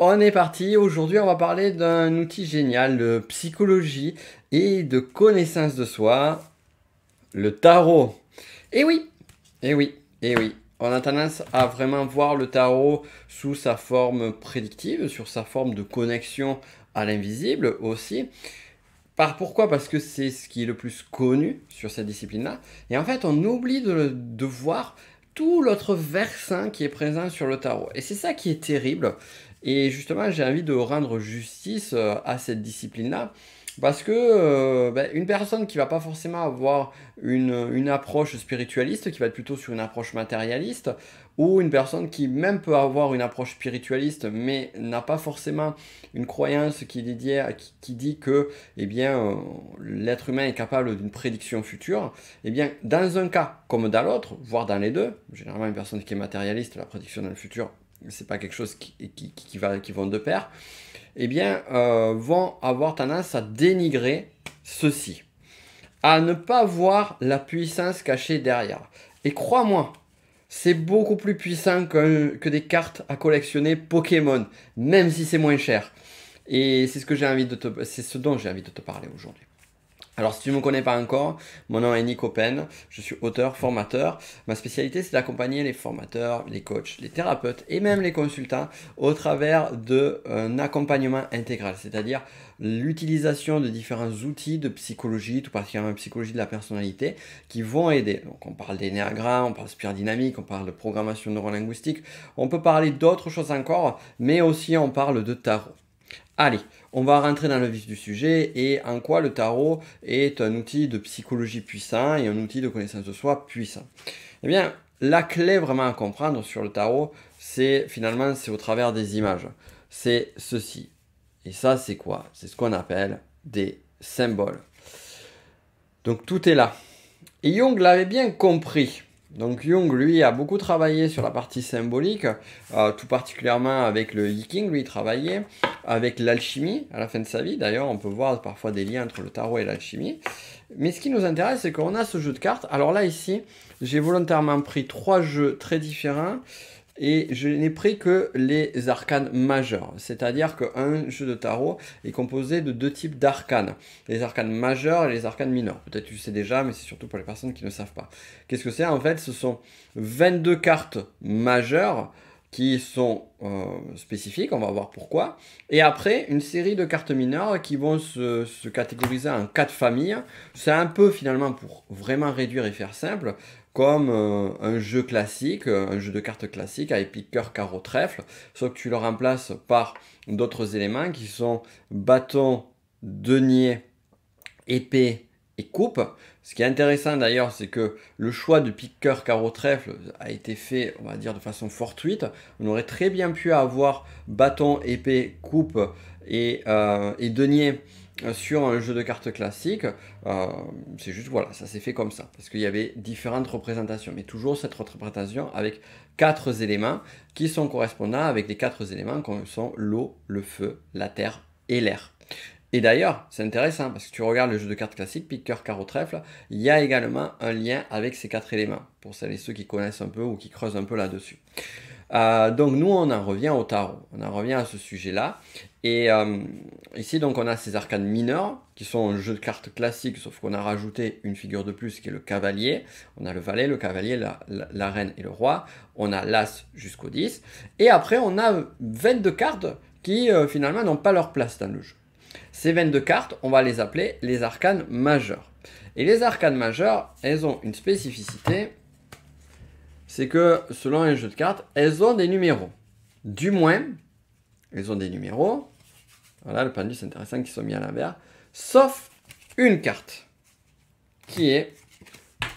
On est parti, aujourd'hui on va parler d'un outil génial de psychologie et de connaissance de soi, le tarot. Et eh oui, et eh oui, et eh oui, on a tendance à vraiment voir le tarot sous sa forme prédictive, sur sa forme de connexion à l'invisible aussi. Par pourquoi Parce que c'est ce qui est le plus connu sur cette discipline-là. Et en fait, on oublie de, de voir tout l'autre versin qui est présent sur le tarot. Et c'est ça qui est terrible. Et justement, j'ai envie de rendre justice euh, à cette discipline-là. Parce que euh, ben, une personne qui va pas forcément avoir une, approche spiritualiste, qui va être plutôt sur une approche matérialiste, ou une personne qui même peut avoir une approche spiritualiste, mais n'a pas forcément une croyance qui, qui, dit que eh bien, euh, l'être humain est capable d'une prédiction future, eh bien, dans un cas comme dans l'autre, voire dans les deux, généralement une personne qui est matérialiste, la prédiction dans le futur c'est pas quelque chose qui, va, qui vont de pair, eh bien, euh, vont avoir tendance à dénigrer ceci, à ne pas voir la puissance cachée derrière. Et crois-moi, c'est beaucoup plus puissant que, que des cartes à collectionner Pokémon, même si c'est moins cher. Et c'est ce que j'ai envie de c'est ce dont j'ai envie de te parler aujourd'hui. Alors si tu ne me connais pas encore, mon nom est Nico Pen, je suis auteur, formateur. Ma spécialité c'est d'accompagner les formateurs, les coachs, les thérapeutes et même les consultants au travers d'un euh, accompagnement intégral, c'est-à-dire l'utilisation de différents outils de psychologie, tout particulièrement psychologie de la personnalité, qui vont aider. Donc on parle d'énéagramme, on parle de dynamique, on parle de programmation neurolinguistique, on peut parler d'autres choses encore, mais aussi on parle de tarot. Allez, on va rentrer dans le vif du sujet et en quoi le tarot est un outil de psychologie puissant et un outil de connaissance de soi puissant. Eh bien, la clé vraiment à comprendre sur le tarot, c'est finalement c'est au travers des images. C'est ceci. Et ça, c'est quoi C'est ce qu'on appelle des symboles. Donc tout est là. Et Jung l'avait bien compris. Donc Jung, lui, a beaucoup travaillé sur la partie symbolique, euh, tout particulièrement avec le Yiking, lui, travaillait avec l'alchimie à la fin de sa vie. D'ailleurs, on peut voir parfois des liens entre le tarot et l'alchimie. Mais ce qui nous intéresse, c'est qu'on a ce jeu de cartes. Alors là, ici, j'ai volontairement pris trois jeux très différents et je n'ai pris que les arcanes majeurs. C'est-à-dire qu'un jeu de tarot est composé de deux types d'arcanes. Les arcanes majeures et les arcanes mineures. Peut-être tu le sais déjà, mais c'est surtout pour les personnes qui ne savent pas. Qu'est-ce que c'est En fait, ce sont 22 cartes majeures qui sont euh, spécifiques, on va voir pourquoi. Et après, une série de cartes mineures qui vont se, se catégoriser en quatre familles. C'est un peu finalement pour vraiment réduire et faire simple, comme euh, un jeu classique, euh, un jeu de cartes classique avec piqueur, cœur, carreau, trèfle, sauf que tu le remplaces par d'autres éléments qui sont bâton, denier, épée et coupe. Ce qui est intéressant d'ailleurs, c'est que le choix de pique cœur, carreau, trèfle a été fait, on va dire, de façon fortuite. On aurait très bien pu avoir bâton, épée, coupe et, euh, et denier euh, sur un jeu de cartes classique. Euh, c'est juste, voilà, ça s'est fait comme ça. Parce qu'il y avait différentes représentations. Mais toujours cette représentation avec quatre éléments qui sont correspondants avec les quatre éléments comme sont l'eau, le feu, la terre et l'air. Et d'ailleurs, c'est intéressant parce que tu regardes le jeu de cartes classique, piqueur, carreau, trèfle, il y a également un lien avec ces quatre éléments. Pour celles et ceux qui connaissent un peu ou qui creusent un peu là-dessus. Euh, donc nous, on en revient au tarot, on en revient à ce sujet-là. Et euh, ici, donc, on a ces arcanes mineurs, qui sont un jeu de cartes classique, sauf qu'on a rajouté une figure de plus, qui est le cavalier. On a le valet, le cavalier, la, reine et le roi. On a l'as jusqu'au 10. Et après, on a 22 cartes qui, euh, finalement, n'ont pas leur place dans le jeu. Ces 22 cartes, on va les appeler les arcanes majeures. Et les arcanes majeures, elles ont une spécificité, c'est que selon un jeu de cartes, elles ont des numéros. Du moins, elles ont des numéros. Voilà, le pendule, c'est intéressant qu'ils sont mis à l'envers. Sauf une carte, qui est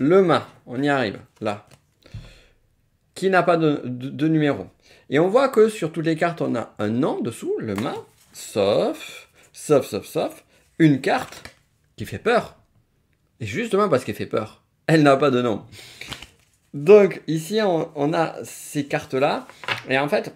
le mât. On y arrive, là. Qui n'a pas de, numéros. numéro. Et on voit que sur toutes les cartes, on a un nom dessous, le mât. Sauf, sauf, sauf, sauf, une carte qui fait peur. Et justement parce qu'elle fait peur. Elle n'a pas de nom. Donc ici, on, a ces cartes-là. Et en fait,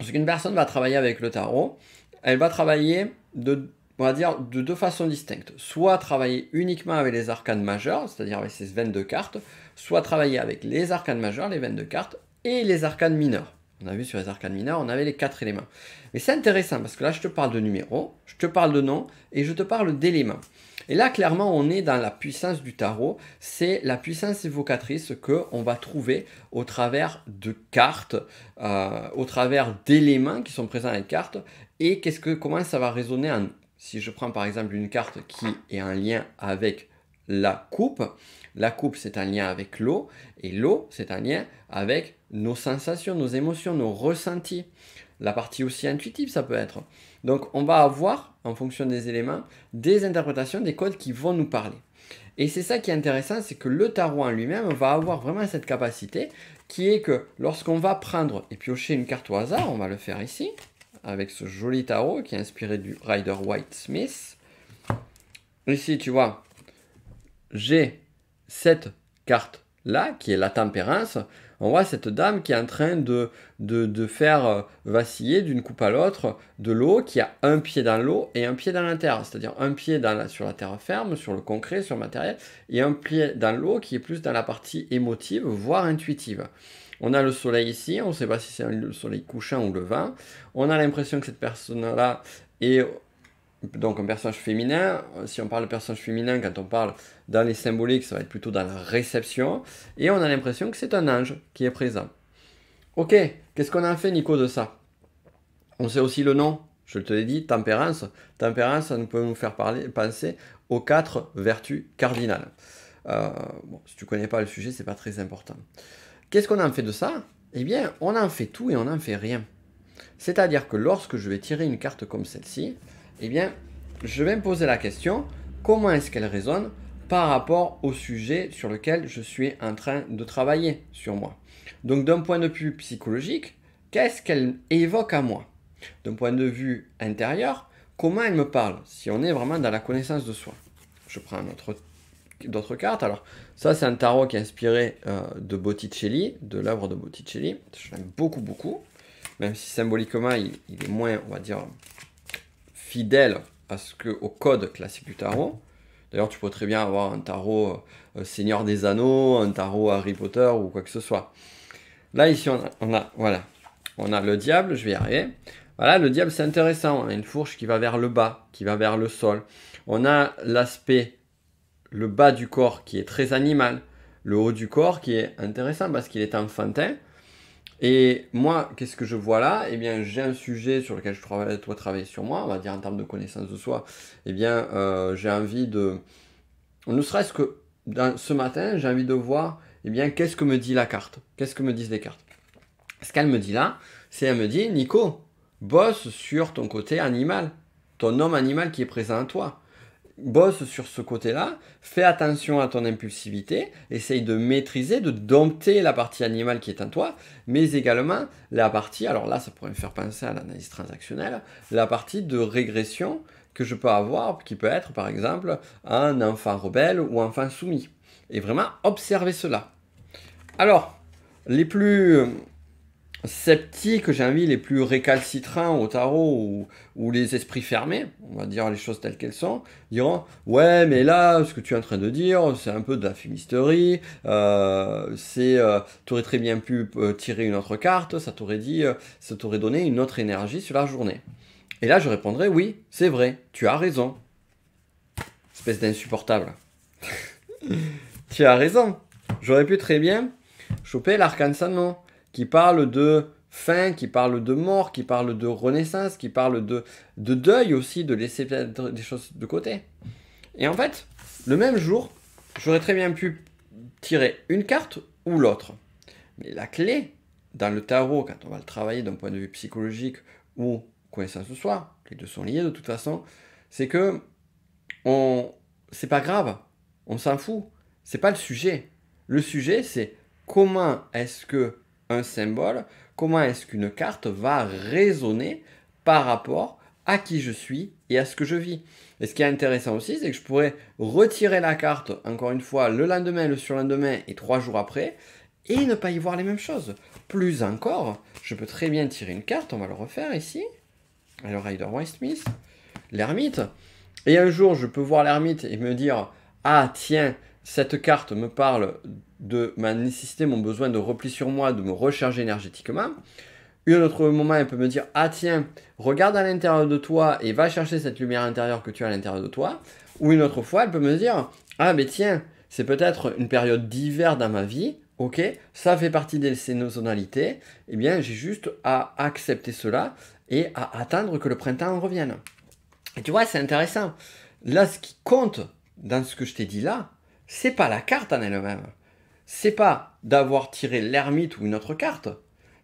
ce qu'une personne va travailler avec le tarot, elle va travailler de, on va dire, de deux façons distinctes. Soit travailler uniquement avec les arcanes majeurs, c'est-à-dire avec ces 22 cartes, soit travailler avec les arcanes majeures, les 22 cartes, et les arcanes mineures. On a vu sur les arcanes mineures, on avait les quatre éléments. Mais c'est intéressant parce que là, je te parle de numéros, je te parle de noms et je te parle d'éléments. Et là, clairement, on est dans la puissance du tarot. C'est la puissance évocatrice qu'on va trouver au travers de cartes, euh, au travers d'éléments qui sont présents dans les cartes. Et qu'est-ce que, comment ça va résonner Si je prends par exemple une carte qui est en lien avec la coupe, la coupe c'est un lien avec l'eau, et l'eau c'est un lien avec nos sensations, nos émotions, nos ressentis. La partie aussi intuitive, ça peut être. Donc on va avoir, en fonction des éléments, des interprétations des codes qui vont nous parler. Et c'est ça qui est intéressant, c'est que le tarot en lui-même va avoir vraiment cette capacité qui est que lorsqu'on va prendre et piocher une carte au hasard, on va le faire ici, avec ce joli tarot qui est inspiré du Rider White Smith. Ici, tu vois, j'ai cette carte là, qui est la tempérance on voit cette dame qui est en train de, de, faire euh, vaciller d'une coupe à l'autre de l'eau, qui a un pied dans l'eau et un pied dans la terre, c'est-à-dire un pied sur la terre ferme, sur le concret, sur le matériel, et un pied dans l'eau qui est plus dans la partie émotive, voire intuitive. On a le soleil ici, on ne sait pas si c'est le soleil couchant ou le vin. On a l'impression que cette personne-là est donc un personnage féminin. Euh, si on parle de personnage féminin, quand on parle dans les symboliques, ça va être plutôt dans la réception. Et on a l'impression que c'est un ange qui est présent. Ok, qu'est-ce qu'on a fait, Nico, de ça On sait aussi le nom, je te l'ai dit, tempérance. Tempérance, ça nous peut nous faire parler, penser aux quatre vertus cardinales. Euh, bon, si tu connais pas le sujet, c'est pas très important. Qu'est-ce qu'on en fait de ça Eh bien, on en fait tout et on n'en fait rien. C'est-à-dire que lorsque je vais tirer une carte comme celle-ci, eh bien, je vais me poser la question, comment est-ce qu'elle résonne par rapport au sujet sur lequel je suis en train de travailler sur moi Donc, d'un point de vue psychologique, qu'est-ce qu'elle évoque à moi D'un point de vue intérieur, comment elle me parle Si on est vraiment dans la connaissance de soi. Je prends d'autres cartes. Alors, ça, c'est un tarot qui est inspiré euh, de Botticelli, de l'œuvre de Botticelli. l'aime beaucoup, beaucoup. Même si symboliquement, il, est moins, on va dire, fidèle à ce que, au code classique du tarot. D'ailleurs, tu peux très bien avoir un tarot euh, Seigneur des Anneaux, un tarot Harry Potter ou quoi que ce soit. Là, ici, on a, voilà, on a le diable, je vais y arriver. Voilà, le diable, c'est intéressant. On a une fourche qui va vers le bas, qui va vers le sol. On a l'aspect, le bas du corps qui est très animal, le haut du corps qui est intéressant parce qu'il est enfantin. Et moi, qu'est-ce que je vois là Eh bien, j'ai un sujet sur lequel je travaille, dois travailler sur moi, on va dire en termes de connaissance de soi. Eh bien, euh, j'ai envie de... Ne serait-ce que ce matin, j'ai envie de voir, eh bien, qu'est-ce que me dit la carte Qu'est-ce que me disent les cartes Ce qu'elle me dit là, c'est elle me dit, Nico, bosse sur ton côté animal, ton homme animal qui est présent à toi bosse sur ce côté-là, fais attention à ton impulsivité, essaye de maîtriser, de dompter la partie animale qui est en toi, mais également la partie, alors là ça pourrait me faire penser à l'analyse transactionnelle, la partie de régression que je peux avoir, qui peut être par exemple un enfant rebelle ou enfant soumis. Et vraiment observez cela. Alors, les plus sceptiques, j'ai envie, les plus récalcitrants au tarot ou, les esprits fermés, on va dire les choses telles qu'elles sont, diront Ouais, mais là, ce que tu es en train de dire, c'est un peu de la fumisterie, euh, c'est, euh, tu aurais très bien pu euh, tirer une autre carte, ça t'aurait dit, ça t'aurait donné une autre énergie sur la journée. Et là, je répondrai Oui, c'est vrai, tu as raison. Espèce d'insupportable. tu as raison. J'aurais pu très bien choper l'arc en qui parle de fin, qui parle de mort, qui parle de renaissance, qui parle de, de deuil aussi, de laisser des choses de côté. Et en fait, le même jour, j'aurais très bien pu tirer une carte ou l'autre. Mais la clé, dans le tarot, quand on va le travailler d'un point de vue psychologique ou que ce soit, les deux sont liés de toute façon, c'est que on, c'est pas grave, on s'en fout, c'est pas le sujet. Le sujet, c'est comment est-ce que symbole, comment est-ce qu'une carte va résonner par rapport à qui je suis et à ce que je vis. Et ce qui est intéressant aussi, c'est que je pourrais retirer la carte, encore une fois, le lendemain, le surlendemain et trois jours après, et ne pas y voir les mêmes choses. Plus encore, je peux très bien tirer une carte, on va le refaire ici. Alors, Rider Smith, l'ermite. Et un jour, je peux voir l'ermite et me dire, ah tiens, cette carte me parle de ma nécessité, mon besoin de repli sur moi, de me recharger énergétiquement. un autre moment, elle peut me dire Ah, tiens, regarde à l'intérieur de toi et va chercher cette lumière intérieure que tu as à l'intérieur de toi. Ou une autre fois, elle peut me dire Ah, mais tiens, c'est peut-être une période d'hiver dans ma vie. Ok, ça fait partie des saisonnalités. Eh bien, j'ai juste à accepter cela et à attendre que le printemps revienne. Et tu vois, c'est intéressant. Là, ce qui compte dans ce que je t'ai dit là, c'est pas la carte en elle-même c'est pas d'avoir tiré l'ermite ou une autre carte,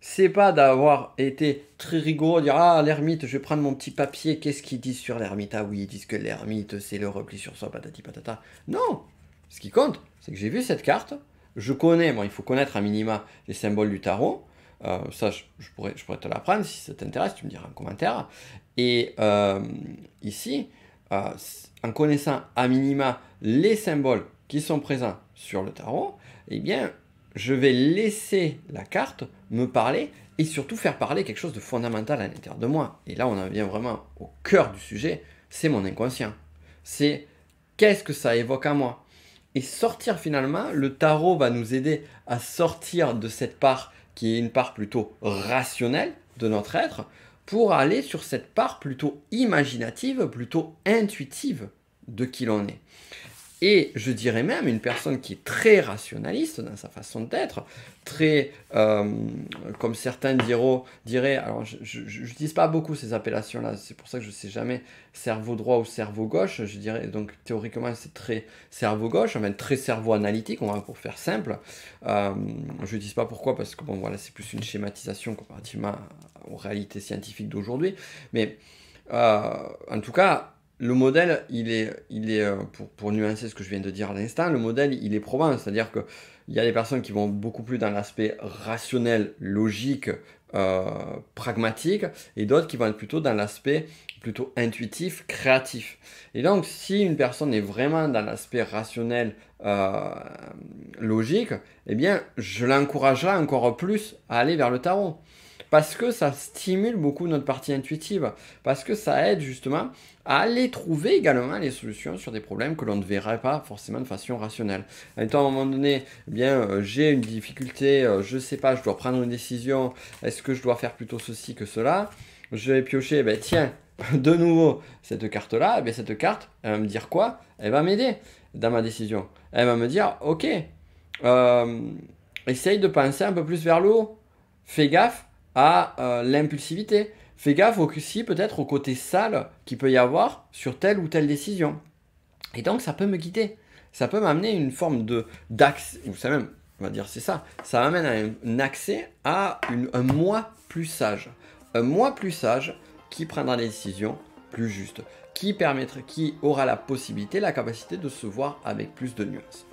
c'est pas d'avoir été très rigoureux, dire Ah, l'ermite, je vais prendre mon petit papier, qu'est-ce qu'ils disent sur l'ermite Ah oui, ils disent que l'ermite, c'est le repli sur soi, patati patata. Non Ce qui compte, c'est que j'ai vu cette carte, je connais, bon, il faut connaître à minima les symboles du tarot. Euh, ça, je, pourrais, je pourrais te l'apprendre si ça t'intéresse, tu me diras en commentaire. Et euh, ici, euh, en connaissant à minima les symboles qui sont présents sur le tarot, eh bien, je vais laisser la carte me parler et surtout faire parler quelque chose de fondamental à l'intérieur de moi. Et là, on en vient vraiment au cœur du sujet, c'est mon inconscient. C'est qu'est-ce que ça évoque à moi Et sortir finalement, le tarot va nous aider à sortir de cette part qui est une part plutôt rationnelle de notre être pour aller sur cette part plutôt imaginative, plutôt intuitive de qui l'on est et je dirais même une personne qui est très rationaliste dans sa façon d'être, très, euh, comme certains diront, diraient, alors je n'utilise pas beaucoup ces appellations-là, c'est pour ça que je ne sais jamais cerveau droit ou cerveau gauche, je dirais, donc théoriquement c'est très cerveau gauche, enfin très cerveau analytique, on va pour faire simple, euh, je ne dis pas pourquoi, parce que bon voilà, c'est plus une schématisation comparativement aux réalités scientifiques d'aujourd'hui, mais euh, en tout cas, le modèle, il est, il est euh, pour, nuancer ce que je viens de dire à l'instant, le modèle, il est probant. C'est-à-dire qu'il y a des personnes qui vont beaucoup plus dans l'aspect rationnel, logique, euh, pragmatique, et d'autres qui vont être plutôt dans l'aspect plutôt intuitif, créatif. Et donc, si une personne est vraiment dans l'aspect rationnel, euh, logique, eh bien, je l'encouragerai encore plus à aller vers le tarot parce que ça stimule beaucoup notre partie intuitive, parce que ça aide justement à aller trouver également les solutions sur des problèmes que l'on ne verrait pas forcément de façon rationnelle. étant à un moment donné, eh bien euh, j'ai une difficulté, je euh, je sais pas, je dois prendre une décision, est-ce que je dois faire plutôt ceci que cela Je vais piocher, eh ben tiens, de nouveau cette carte-là, eh cette carte, elle va me dire quoi Elle va m'aider dans ma décision. Elle va me dire, ok, euh, essaye de penser un peu plus vers le haut. Fais gaffe à euh, l'impulsivité. Fais gaffe aussi peut-être au côté sale qu'il peut y avoir sur telle ou telle décision. Et donc ça peut me guider. Ça peut m'amener une forme de d'axe, ou ça même, on va dire c'est ça, ça m'amène à un, accès à un moi plus sage. Un moi plus sage qui prendra des décisions plus justes, qui permettra, qui aura la possibilité, la capacité de se voir avec plus de nuances.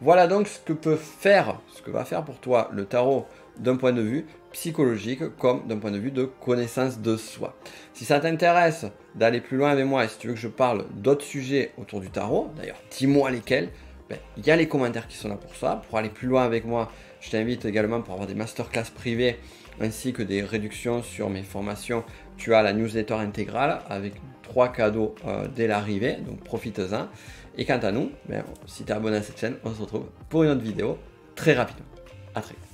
Voilà donc ce que peut faire, ce que va faire pour toi le tarot d'un point de vue psychologique comme d'un point de vue de connaissance de soi. Si ça t'intéresse d'aller plus loin avec moi et si tu veux que je parle d'autres sujets autour du tarot, d'ailleurs dis-moi lesquels, ben, il y a les commentaires qui sont là pour ça. Pour aller plus loin avec moi, je t'invite également pour avoir des masterclass privées ainsi que des réductions sur mes formations. Tu as la newsletter intégrale avec trois cadeaux euh, dès l'arrivée, donc profite en Et quant à nous, ben, si tu es abonné à cette chaîne, on se retrouve pour une autre vidéo très rapidement. A très vite.